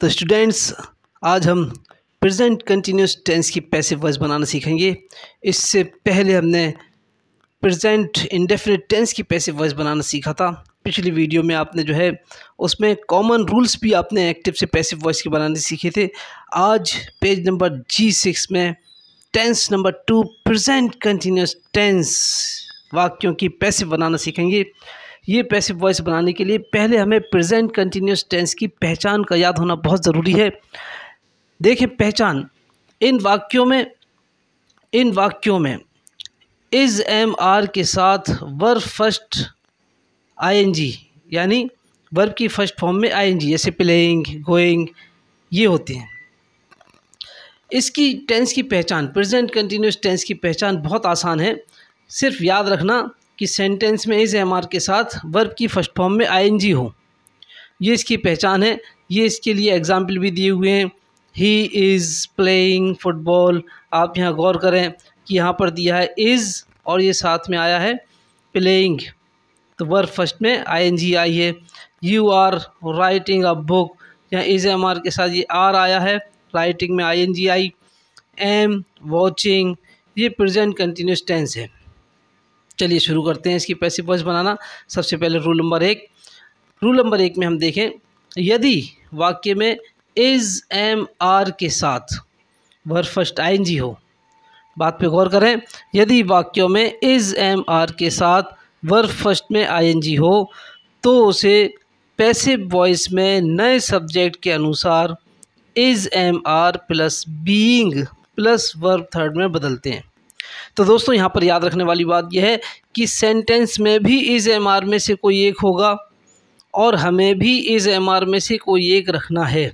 तो स्टूडेंट्स आज हम प्रेजेंट कंटिन्यूस टेंस की पैसिव वॉइस बनाना सीखेंगे इससे पहले हमने प्रेजेंट इनडेफिनेट टेंस की पैसिव वॉइस बनाना सीखा था पिछली वीडियो में आपने जो है उसमें कॉमन रूल्स भी आपने एक्टिव से पैसिव वॉइस के बनाने सीखे थे आज पेज नंबर जी सिक्स में tense number two present continuous tense वाक्यों की पैसिव बनाना सीखेंगे ये पैसिव वॉइस बनाने के लिए पहले हमें प्रेजेंट कंटिन्यूस टेंस की पहचान का याद होना बहुत ज़रूरी है देखें पहचान इन वाक्यों में इन वाक्यों में इज़ एम आर के साथ वर फर्स्ट आईएनजी यानी वर्ब की फर्स्ट फॉर्म में आईएनजी जैसे प्लेइंग गोइंग ये होती हैं इसकी टेंस की पहचान प्रेजेंट कंटिन्यूस टेंस की पहचान बहुत आसान है सिर्फ याद रखना कि सेंटेंस में इस एम आर के साथ वर्ब की फर्स्ट फॉर्म में आई एन जी हो ये इसकी पहचान है ये इसके लिए एग्ज़ाम्पल भी दिए हुए हैं ही इज़ प्लेइंग फुटबॉल आप यहाँ गौर करें कि यहाँ पर दिया है इज़ और ये साथ में आया है प्लेइंग तो वर्ब फर्स्ट में आई एन जी आई है you are writing a book यहाँ इज़ एम आर के साथ ये आर आया है राइटिंग में I N G I am watching ये प्रजेंट कंटिन्यूस टेंस है चलिए शुरू करते हैं इसकी पैसिव वॉइस बनाना सबसे पहले रूल नंबर एक रूल नंबर एक में हम देखें यदि वाक्य में इज़ एम आर के साथ वर फर्स्ट आई हो बात पे गौर करें यदि वाक्यों में इज़ एम आर के साथ वर्ब फर्स्ट में जी हो तो उसे पैसिव वॉइस में नए सब्जेक्ट के अनुसार is am are plus being plus verb third में बदलते हैं तो दोस्तों यहाँ पर याद रखने वाली बात यह है कि सेंटेंस में भी इज़ एम आर में से कोई एक होगा और हमें भी इज़ एम आर में से कोई एक रखना है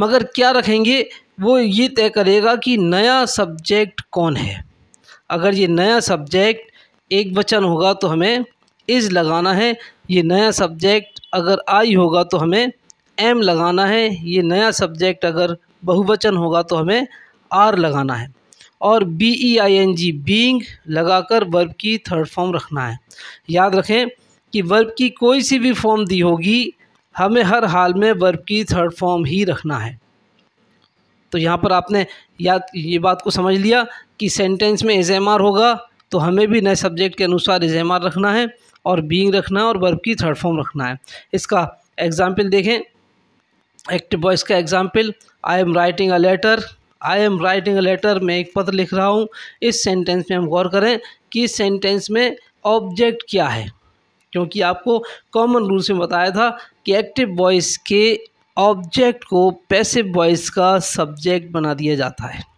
मगर क्या रखेंगे वो ये तय करेगा कि नया सब्जेक्ट कौन है अगर ये नया सब्जेक्ट एक वचन होगा तो हमें इज़ लगाना है ये नया सब्जेक्ट अगर आई होगा तो हमें एम लगाना है ये नया सब्जेक्ट अगर बहुवचन होगा तो हमें आर लगाना है और B E I N G being लगाकर वर्ब की थर्ड फॉर्म रखना है याद रखें कि वर्ब की कोई सी भी फॉर्म दी होगी हमें हर हाल में वर्ब की थर्ड फॉर्म ही रखना है तो यहाँ पर आपने याद ये बात को समझ लिया कि सेंटेंस में एज एम आर होगा तो हमें भी नए सब्जेक्ट के अनुसार एज एम आर रखना है और बींग रखना है और वर्ब की थर्ड फॉर्म रखना है इसका एग्ज़ाम्पल देखें एक्टिव बॉयस का example I am writing a letter I am writing letter मैं एक पत्र लिख रहा हूँ इस सेंटेंस में हम गौर करें कि इस सेंटेंस में ऑब्जेक्ट क्या है क्योंकि आपको कॉमन रूल से बताया था कि एक्टिव वॉइस के ऑब्जेक्ट को पैसिव वॉइस का सब्जेक्ट बना दिया जाता है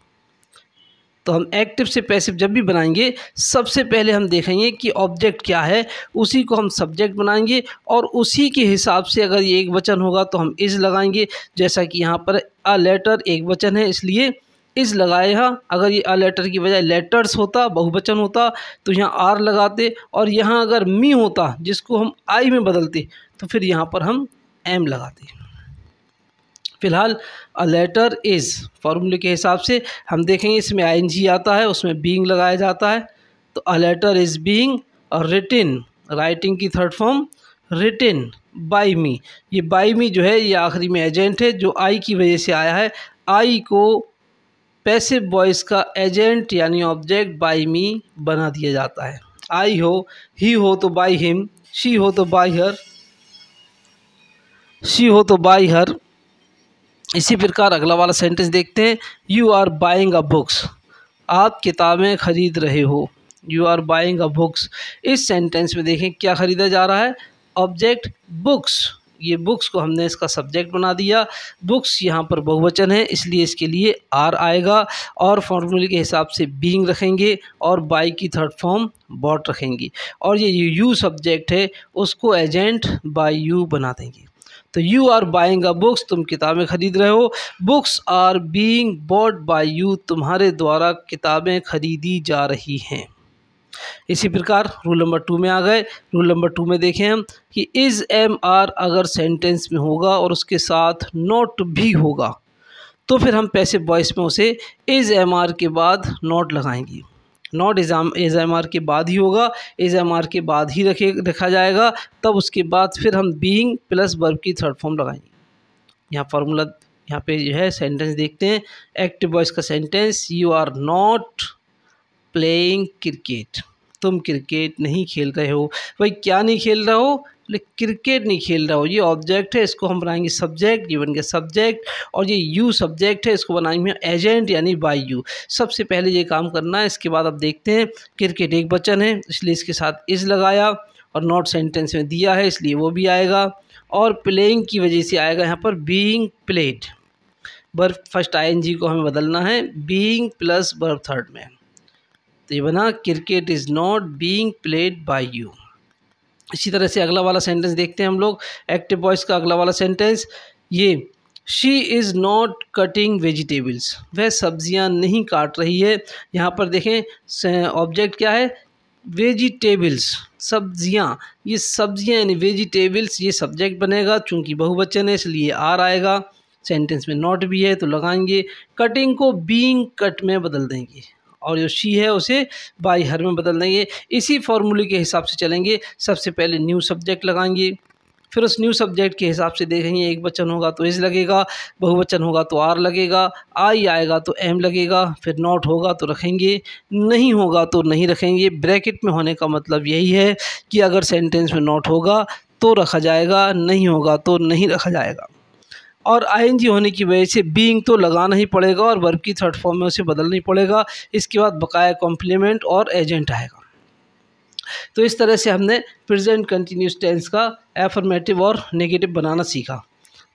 तो हम एक्टिव से पैसिव जब भी बनाएंगे सबसे पहले हम देखेंगे कि ऑब्जेक्ट क्या है उसी को हम सब्जेक्ट बनाएंगे और उसी के हिसाब से अगर ये एक वचन होगा तो हम इज़ लगाएंगे जैसा कि यहाँ पर अ लेटर एक वचन है इसलिए इज़ लगाएगा अगर ये अ लेटर की बजाय लेटर्स होता बहुवचन होता तो यहाँ आर लगाते और यहाँ अगर मी होता जिसको हम आई में बदलते तो फिर यहाँ पर हम एम लगाते फ़िलहाल अ लेटर इज़ फार्मूले के हिसाब से हम देखेंगे इसमें आई आता है उसमें बींग लगाया जाता है तो a letter is being written writing की third form written by me ये बाई मी जो है ये आखिरी में एजेंट है जो आई की वजह से आया है आई को पैसे बॉयस का एजेंट यानी ऑब्जेक्ट बाई मी बना दिया जाता है आई हो ही हो तो बाई हिम शी हो तो बाई हर शी हो तो बाई हर इसी प्रकार अगला वाला सेंटेंस देखते हैं you are buying a books आप किताबें ख़रीद रहे हो you are buying a books इस सेंटेंस में देखें क्या ख़रीदा जा रहा है ऑब्जेक्ट बुक्स ये बुक्स को हमने इसका सब्जेक्ट बना दिया बुक्स यहाँ पर बहुवचन है इसलिए इसके लिए आर आएगा और फॉर्मूले के हिसाब से बींग रखेंगे और बाई की थर्ड फॉर्म बॉट रखेंगी और ये यू सब्जेक्ट है उसको एजेंट बाई यू बना देंगे तो you are buying a books तुम किताबें ख़रीद रहे हो books are being bought by you तुम्हारे द्वारा किताबें खरीदी जा रही हैं इसी प्रकार रूल नंबर टू में आ गए रूल नंबर टू में देखें हम कि इज़ एम आर अगर सेंटेंस में होगा और उसके साथ नोट भी होगा तो फिर हम पैसे वॉइस में उसे इज़ एम आर के बाद नोट लगाएंगे नॉट एज एम आर के बाद ही होगा एज एम आर के बाद ही रखे रखा जाएगा तब उसके बाद फिर हम बीइंग प्लस वर्ब की थर्ड फॉर्म लगाएंगे यहाँ फार्मूला यहाँ पे जो है सेंटेंस देखते हैं एक्टिव वॉइस का sentence you are not playing cricket तुम क्रिकेट नहीं खेल रहे हो भाई क्या नहीं खेल रहे हो क्रिकेट नहीं खेल रहा हो ये ऑब्जेक्ट है इसको हम बनाएंगे सब्जेक्ट ये बन गया सब्जेक्ट और ये यू सब्जेक्ट है इसको बनाएंगे एजेंट यानी बाई यू सबसे पहले ये काम करना है इसके बाद आप देखते हैं क्रिकेट एक बचन है इसलिए इसके साथ इज़ लगाया और नॉट सेंटेंस में दिया है इसलिए वो भी आएगा और प्लेइंग की वजह से आएगा यहाँ पर being played verb first I को हमें बदलना है बीइंग प्लस बर्फ थर्ड में तो ये बना cricket is not being played by you इसी तरह से अगला वाला सेंटेंस देखते हैं हम लोग एक्टिव बॉयस का अगला वाला सेंटेंस ये she is not cutting vegetables वह सब्जियां नहीं काट रही है यहाँ पर देखें ऑब्जेक्ट क्या है वेजिटेबल्स सब्जियां ये सब्जियां यानी वेजिटेबल्स ये सब्जेक्ट बनेगा चूँकि बहुवचन है इसलिए आर आएगा सेंटेंस में नॉट भी है तो लगाएंगे कटिंग को बींग कट में बदल देंगे और जो शी है उसे बाई हर में बदल देंगे इसी फार्मूले के हिसाब से चलेंगे सबसे पहले न्यू सब्जेक्ट लगाएंगे फिर उस न्यू सब्जेक्ट के हिसाब से देखेंगे एक बचन होगा तो इज़ लगेगा बहुवचन होगा तो आर लगेगा आई आएगा तो एम लगेगा फिर नॉट होगा तो रखेंगे नहीं होगा तो नहीं रखेंगे ब्रैकेट में होने का मतलब यही है कि अगर सेंटेंस में नॉट होगा तो रखा जाएगा नहीं होगा तो नहीं रखा जाएगा और आईएनजी होने की वजह से बीइंग तो लगाना ही पड़ेगा और वर्ब की थर्ड फॉर्म में उसे बदलना ही पड़ेगा इसके बाद बकाया कॉम्प्लीमेंट और एजेंट आएगा तो इस तरह से हमने प्रेजेंट कंटिन्यूस टेंस का एफर्मेटिव और नेगेटिव बनाना सीखा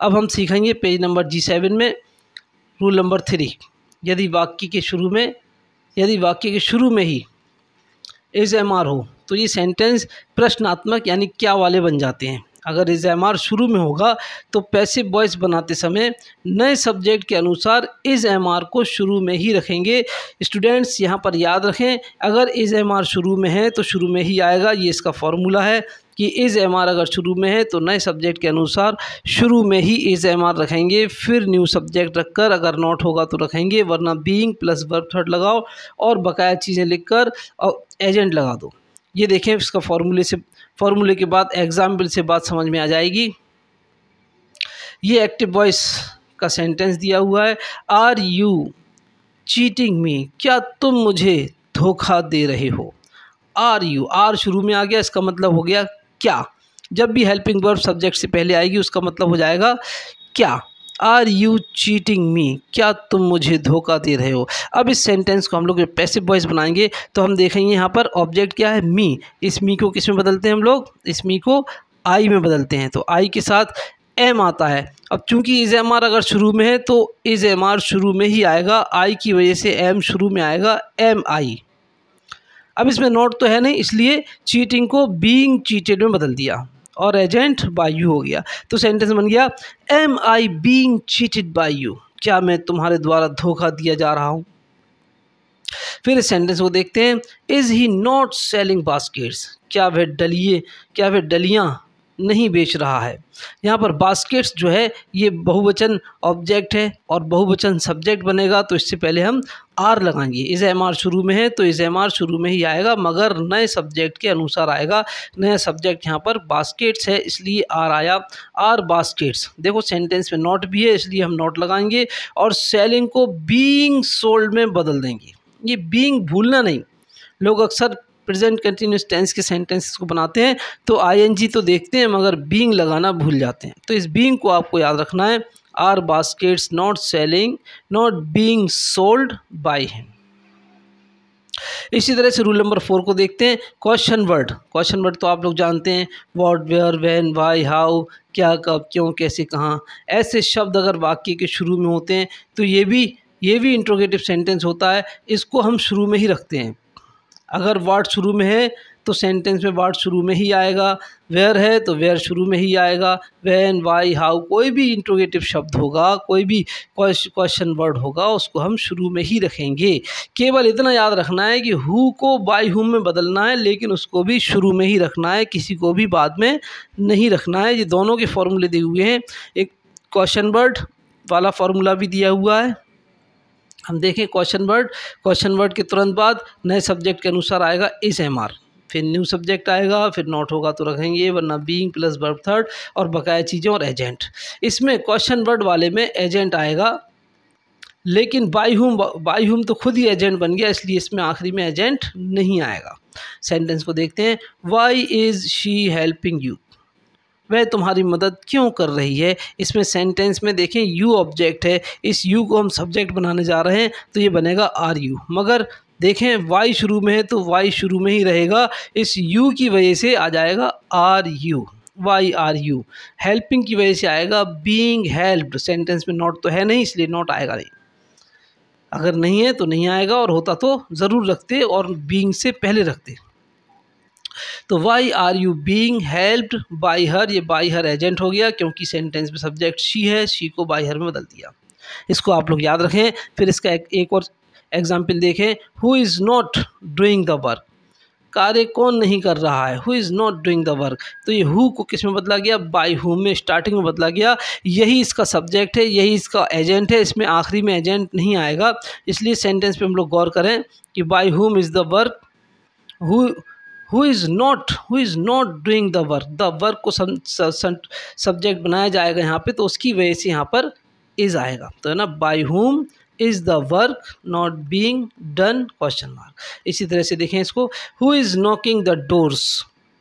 अब हम सीखेंगे पेज नंबर जी सेवन में रूल नंबर थ्री यदि वाक्य के शुरू में यदि वाक्य के शुरू में ही एज एम आर हो तो ये सेंटेंस प्रश्नात्मक यानी क्या वाले बन जाते हैं अगर इज़ामार शुरू में होगा तो पैसिव वॉइस बनाते समय नए सब्जेक्ट के अनुसार इज़ एम आर को शुरू में ही रखेंगे स्टूडेंट्स यहाँ पर याद रखें अगर इज़ एम आर शुरू में है तो शुरू में ही आएगा ये इसका फार्मूला है कि इज़ एम आर अगर शुरू में है तो नए सब्जेक्ट के अनुसार शुरू में ही इज़ एम आर रखेंगे फिर न्यू सब्जेक्ट रखकर अगर नॉट होगा तो रखेंगे वरना बीइंग प्लस वर्ब थर्ड लगाओ और बकाया चीज़ें लिखकर और एजेंट लगा दो ये देखें इसका फार्मूले से फार्मूले के बाद एग्ज़ाम्पल से बात समझ में आ जाएगी ये एक्टिव वॉइस का सेंटेंस दिया हुआ है आर यू चीटिंग मी क्या तुम मुझे धोखा दे रहे हो आर यू आर शुरू में आ गया इसका मतलब हो गया क्या जब भी हेल्पिंग वर्ब सब्जेक्ट से पहले आएगी उसका मतलब हो जाएगा क्या आर यू चीटिंग मी क्या तुम मुझे धोखा दे रहे हो अब इस सेंटेंस को हम लोग पैसिव वॉइस बनाएंगे तो हम देखेंगे यहाँ पर ऑब्जेक्ट क्या है मी इस मी को किस में बदलते हैं हम लोग इस मी को आई में बदलते हैं तो आई के साथ एम आता है अब चूंकि इज़ एम आर अगर शुरू में है तो इज़ एम आर शुरू में ही आएगा आई की वजह से एम शुरू में आएगा एम आई अब इसमें नोट तो है नहीं इसलिए चीटिंग को बीइंग चीटेड में बदल दिया और एजेंट बाय यू हो गया तो सेंटेंस बन गया am I being cheated by you क्या मैं तुम्हारे द्वारा धोखा दिया जा रहा हूँ फिर इस सेंटेंस को देखते हैं is he not selling baskets क्या वह डलिए क्या वह डलियाँ नहीं बेच रहा है यहाँ पर बास्केट्स जो है ये बहुवचन ऑब्जेक्ट है और बहुवचन सब्जेक्ट बनेगा तो इससे पहले हम आर लगाएंगे इस एम आर शुरू में है तो इस एम आर शुरू में ही आएगा मगर नए सब्जेक्ट के अनुसार आएगा नया सब्जेक्ट यहाँ पर बास्केट्स है इसलिए आर आया आर बास्केट्स देखो सेंटेंस में नॉट भी है इसलिए हम नॉट लगाएंगे और सेलिंग को बींग सोल्ड में बदल देंगे ये बींग भूलना नहीं लोग अक्सर प्रेजेंट कंटिन्यूस टेंस के सेंटेंसेस को बनाते हैं तो आईएनजी तो देखते हैं मगर बींग लगाना भूल जाते हैं तो इस बींग को आपको याद रखना है are baskets not selling not being sold by him इसी तरह से रूल नंबर फोर को देखते हैं क्वेश्चन वर्ड क्वेश्चन वर्ड तो आप लोग जानते हैं what where when why how क्या कब क्यों कैसे कहाँ ऐसे शब्द अगर वाक्य के शुरू में होते हैं तो ये भी ये भी इंट्रोगेटिव सेंटेंस होता है इसको हम शुरू में ही रखते हैं अगर वर्ड शुरू में है तो सेंटेंस में वर्ड शुरू में ही आएगा वेयर है तो वेयर शुरू में ही आएगा वैन वाई हाउ कोई भी इंट्रोगेटिव शब्द होगा कोई भी क्वेश्चन वर्ड होगा उसको हम शुरू में ही रखेंगे केवल इतना याद रखना है कि हु को बाई हुम में बदलना है लेकिन उसको भी शुरू में ही रखना है किसी को भी बाद में नहीं रखना है ये दोनों के फॉर्मूले दिए हुए हैं एक क्वेश्चन वर्ड वाला फार्मूला भी दिया हुआ है हम देखें क्वेश्चन वर्ड क्वेश्चन वर्ड के तुरंत बाद नए सब्जेक्ट के अनुसार आएगा इस एम आर फिर न्यू सब्जेक्ट आएगा फिर नॉट होगा तो रखेंगे वरना बीइंग प्लस वर्ब थर्ड और बकाया चीज़ें और एजेंट इसमें क्वेश्चन वर्ड वाले में एजेंट आएगा लेकिन बाई हुम बाई हुम तो खुद ही एजेंट बन गया इसलिए इसमें आखिरी में एजेंट नहीं आएगा सेंटेंस को देखते हैं why is she helping you वह तुम्हारी मदद क्यों कर रही है इसमें सेंटेंस में देखें यू ऑब्जेक्ट है इस यू को हम सब्जेक्ट बनाने जा रहे हैं तो ये बनेगा आर यू मगर देखें वाई शुरू में है तो वाई शुरू में ही रहेगा इस यू की वजह से आ जाएगा are you why are you helping की वजह से आएगा बींग हेल्प्ड सेंटेंस में नॉट तो है नहीं इसलिए नॉट आएगा नहीं अगर नहीं है तो नहीं आएगा और होता तो ज़रूर रखते और बींग से पहले रखते तो why are you being helped by her ये बाई हर एजेंट हो गया क्योंकि सेंटेंस में सब्जेक्ट शी है शी को बाई हर में बदल दिया इसको आप लोग याद रखें फिर इसका एक, एक और एग्ज़ाम्पल देखें who is not doing the work कार्य कौन नहीं कर रहा है who is not doing the work तो ये हु को किस में बदला गया बाई हु में स्टार्टिंग में बदला गया यही इसका सब्जेक्ट है यही इसका एजेंट है इसमें आखिरी में एजेंट नहीं आएगा इसलिए सेंटेंस पे हम लोग गौर करें कि by whom is the work who who is not who is not doing the work the work को सब्जेक्ट बनाया जाएगा यहाँ पे तो उसकी वजह से यहाँ पर इज़ आएगा तो है ना by whom is the work not being done question mark इसी तरह से देखें इसको who is knocking the doors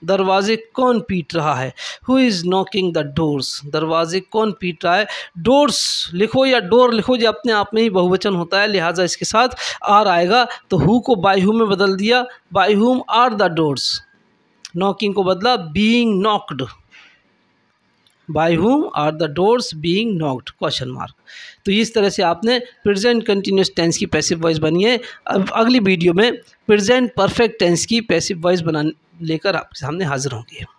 दरवाज़े कौन पीट रहा है who is knocking the doors दरवाज़े कौन पीट रहा है डोर्स लिखो या डोर लिखो जो अपने आप में ही बहुवचन होता है लिहाजा इसके साथ आर आएगा तो हु को बाई हु में बदल दिया बाई हुम आर द डोर्स नॉकिंग को बदला being knocked by whom are the doors being knocked question mark तो इस तरह से आपने प्रेजेंट कंटिन्यूस टेंस की पैसिव वॉइस बनी है अब अगली वीडियो में प्रेजेंट परफेक्ट टेंस की पैसिव वॉइस बनानी लेकर आपके सामने हाज़िर होंगे